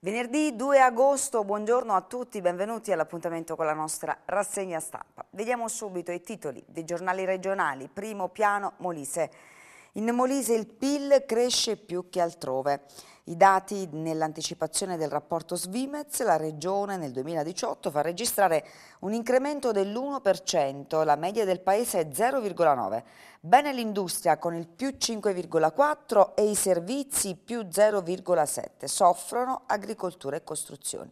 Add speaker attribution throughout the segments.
Speaker 1: Venerdì 2 agosto, buongiorno a tutti, benvenuti all'appuntamento con la nostra rassegna stampa. Vediamo subito i titoli dei giornali regionali, primo piano Molise. In Molise il PIL cresce più che altrove. I dati nell'anticipazione del rapporto Svimez, la Regione nel 2018 fa registrare un incremento dell'1%, la media del Paese è 0,9%. Bene l'industria con il più 5,4% e i servizi più 0,7%. Soffrono agricoltura e costruzioni.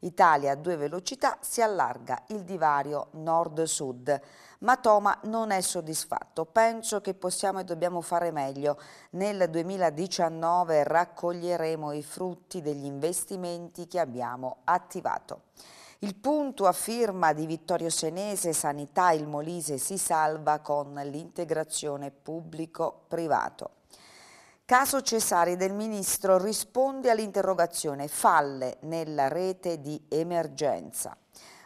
Speaker 1: Italia a due velocità si allarga il divario nord-sud. Ma Toma non è soddisfatto. Penso che possiamo e dobbiamo fare meglio. Nel 2019 raccoglieremo i frutti degli investimenti che abbiamo attivato. Il punto a firma di Vittorio Senese, Sanità il Molise si salva con l'integrazione pubblico-privato. Caso Cesari del Ministro risponde all'interrogazione falle nella rete di emergenza.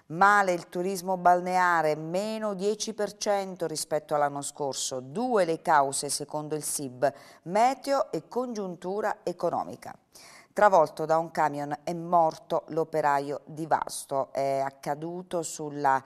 Speaker 1: Male il turismo balneare, meno 10% rispetto all'anno scorso. Due le cause, secondo il SIB, meteo e congiuntura economica. Travolto da un camion è morto l'operaio di Vasto. È accaduto sulla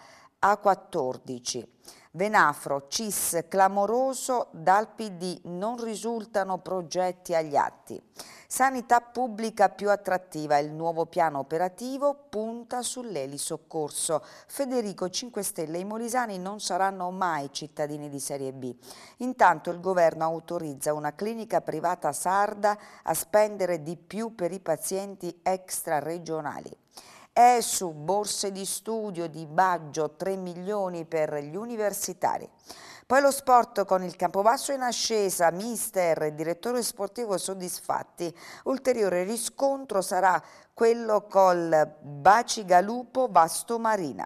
Speaker 1: a 14. Venafro, CIS clamoroso, dal PD non risultano progetti agli atti. Sanità pubblica più attrattiva, il nuovo piano operativo punta sull'elisoccorso. Federico 5 Stelle e i molisani non saranno mai cittadini di serie B. Intanto il governo autorizza una clinica privata sarda a spendere di più per i pazienti extra regionali. ESU, borse di studio di Baggio, 3 milioni per gli universitari. Poi lo sport con il Campobasso in ascesa, mister e direttore sportivo soddisfatti. Ulteriore riscontro sarà quello col Bacigalupo Vasto Marina.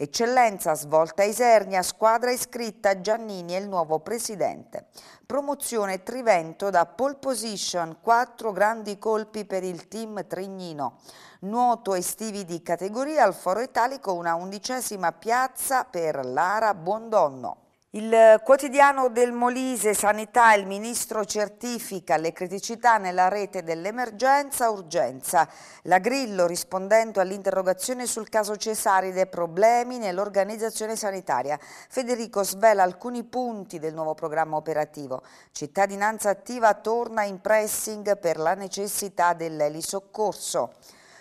Speaker 1: Eccellenza svolta Isernia, squadra iscritta Giannini e il nuovo presidente. Promozione Trivento da pole position, quattro grandi colpi per il team Trignino. Nuoto estivi di categoria al Foro Italico, una undicesima piazza per Lara Buondonno. Il quotidiano del Molise Sanità, il ministro certifica le criticità nella rete dell'emergenza-urgenza. La Grillo, rispondendo all'interrogazione sul caso Cesari dei problemi nell'organizzazione sanitaria. Federico svela alcuni punti del nuovo programma operativo. Cittadinanza attiva torna in pressing per la necessità dell'elisoccorso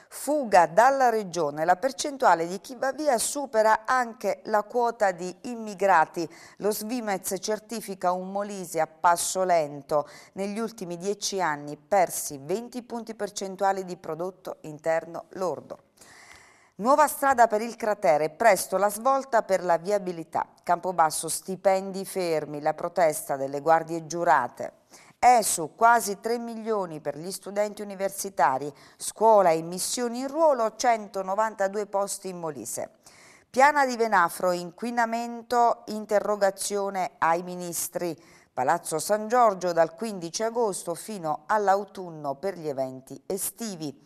Speaker 1: fuga dalla regione. La percentuale di chi va via supera anche la quota di immigrati. Lo Svimez certifica un Molise a passo lento. Negli ultimi dieci anni persi 20 punti percentuali di prodotto interno lordo. Nuova strada per il cratere, presto la svolta per la viabilità. Campobasso stipendi fermi, la protesta delle guardie giurate. ESU quasi 3 milioni per gli studenti universitari, scuola e missioni in ruolo 192 posti in Molise. Piana di Venafro, inquinamento, interrogazione ai ministri. Palazzo San Giorgio dal 15 agosto fino all'autunno per gli eventi estivi.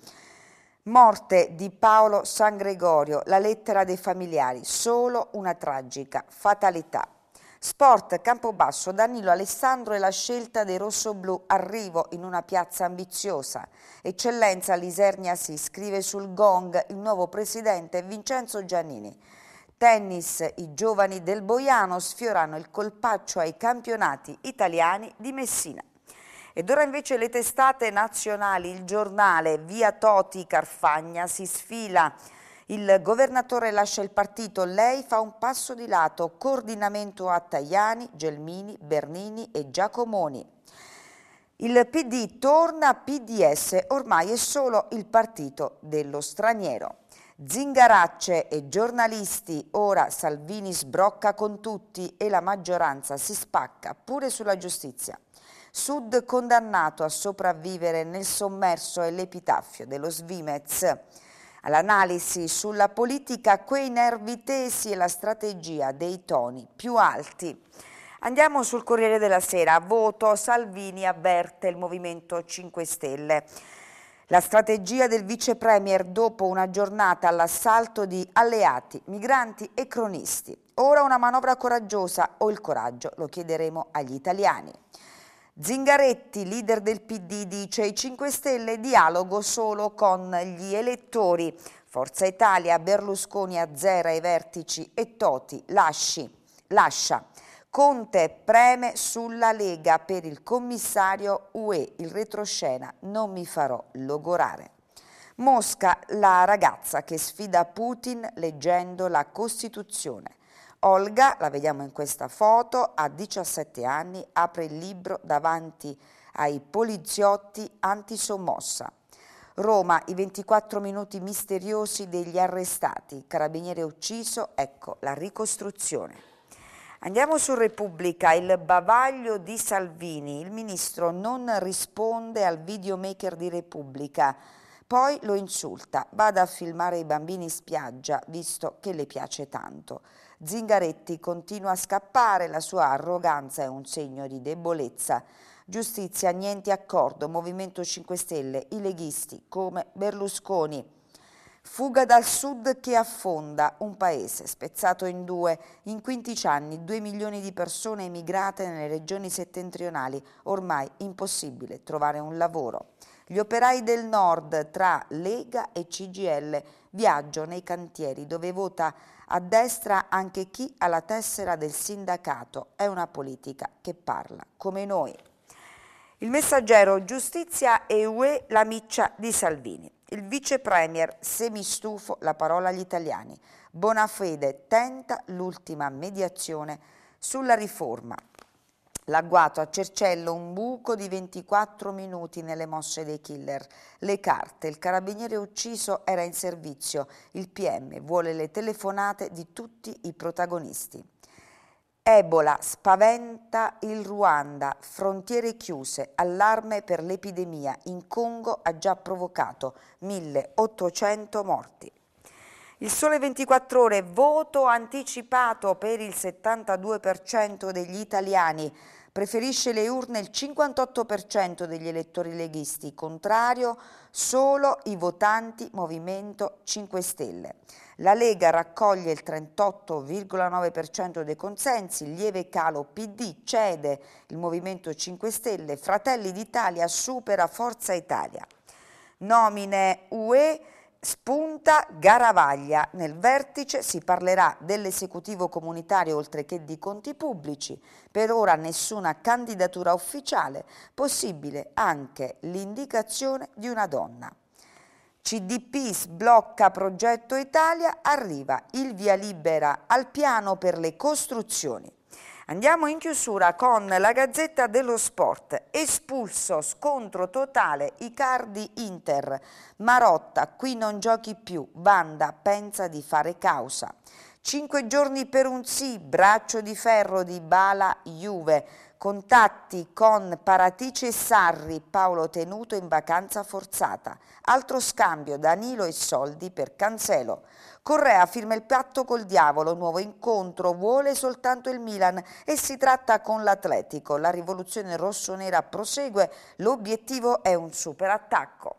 Speaker 1: Morte di Paolo San Gregorio, la lettera dei familiari, solo una tragica fatalità. Sport, Campobasso, Danilo Alessandro e la scelta dei rossoblù. Arrivo in una piazza ambiziosa. Eccellenza Lisernia si iscrive sul gong il nuovo presidente Vincenzo Giannini. Tennis, i giovani del Boiano sfiorano il colpaccio ai campionati italiani di Messina. Ed ora invece le testate nazionali, il giornale Via Toti Carfagna si sfila il governatore lascia il partito, lei fa un passo di lato, coordinamento a Tajani, Gelmini, Bernini e Giacomoni. Il PD torna PDS, ormai è solo il partito dello straniero. Zingaracce e giornalisti, ora Salvini sbrocca con tutti e la maggioranza si spacca pure sulla giustizia. Sud condannato a sopravvivere nel sommerso e l'epitaffio dello Svimez. All'analisi sulla politica quei nervi tesi e la strategia dei toni più alti. Andiamo sul Corriere della Sera. Voto Salvini avverte il Movimento 5 Stelle. La strategia del vice premier dopo una giornata all'assalto di alleati, migranti e cronisti. Ora una manovra coraggiosa o il coraggio lo chiederemo agli italiani. Zingaretti, leader del PD, dice i 5 Stelle dialogo solo con gli elettori. Forza Italia, Berlusconi azzera i vertici e Toti lasci, lascia. Conte preme sulla Lega per il commissario UE, il retroscena, non mi farò logorare. Mosca, la ragazza che sfida Putin leggendo la Costituzione. Olga, la vediamo in questa foto, a 17 anni apre il libro davanti ai poliziotti antisommossa. Roma, i 24 minuti misteriosi degli arrestati, carabiniere ucciso, ecco la ricostruzione. Andiamo su Repubblica, il bavaglio di Salvini, il ministro non risponde al videomaker di Repubblica, poi lo insulta, vada a filmare i bambini in spiaggia, visto che le piace tanto. Zingaretti continua a scappare, la sua arroganza è un segno di debolezza. Giustizia, niente accordo, Movimento 5 Stelle, i leghisti come Berlusconi. Fuga dal sud che affonda, un paese spezzato in due. In 15 anni 2 milioni di persone emigrate nelle regioni settentrionali, ormai impossibile trovare un lavoro. Gli operai del nord tra Lega e CGL, viaggio nei cantieri dove vota a destra anche chi ha la tessera del sindacato. È una politica che parla come noi. Il messaggero Giustizia e UE la miccia di Salvini. Il vice premier semistufo la parola agli italiani. Bonafede tenta l'ultima mediazione sulla riforma L'agguato a Cercello, un buco di 24 minuti nelle mosse dei killer. Le carte, il carabiniere ucciso era in servizio, il PM vuole le telefonate di tutti i protagonisti. Ebola spaventa il Ruanda, frontiere chiuse, allarme per l'epidemia, in Congo ha già provocato 1800 morti. Il sole 24 ore, voto anticipato per il 72% degli italiani. Preferisce le urne il 58% degli elettori leghisti, contrario solo i votanti Movimento 5 Stelle. La Lega raccoglie il 38,9% dei consensi, lieve calo PD cede il Movimento 5 Stelle, Fratelli d'Italia supera Forza Italia. Nomine UE Spunta Garavaglia, nel vertice si parlerà dell'esecutivo comunitario oltre che di conti pubblici, per ora nessuna candidatura ufficiale, possibile anche l'indicazione di una donna. CDP sblocca progetto Italia, arriva il via libera al piano per le costruzioni. Andiamo in chiusura con la Gazzetta dello Sport. Espulso, scontro totale, Icardi-Inter. Marotta, qui non giochi più, Banda pensa di fare causa. Cinque giorni per un sì, braccio di ferro di Bala Juve. Contatti con Paratici e Sarri, Paolo tenuto in vacanza forzata. Altro scambio, Danilo e soldi per Cancelo. Correa firma il patto col diavolo, nuovo incontro, vuole soltanto il Milan e si tratta con l'Atletico. La rivoluzione rossonera prosegue, l'obiettivo è un superattacco.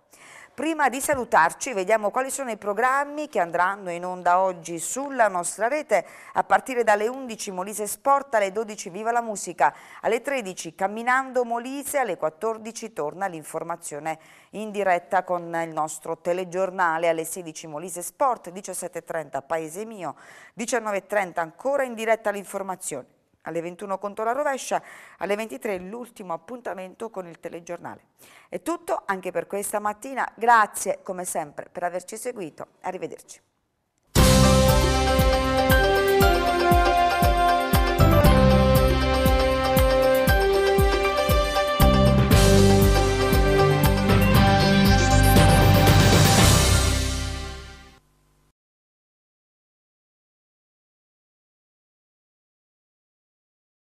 Speaker 1: Prima di salutarci vediamo quali sono i programmi che andranno in onda oggi sulla nostra rete a partire dalle 11 Molise Sport, alle 12 Viva la Musica, alle 13 Camminando Molise, alle 14 torna l'informazione in diretta con il nostro telegiornale, alle 16 Molise Sport, 17.30 Paese Mio, 19.30 ancora in diretta l'informazione. Alle 21 contro la rovescia, alle 23 l'ultimo appuntamento con il telegiornale. È tutto anche per questa mattina, grazie come sempre per averci seguito, arrivederci.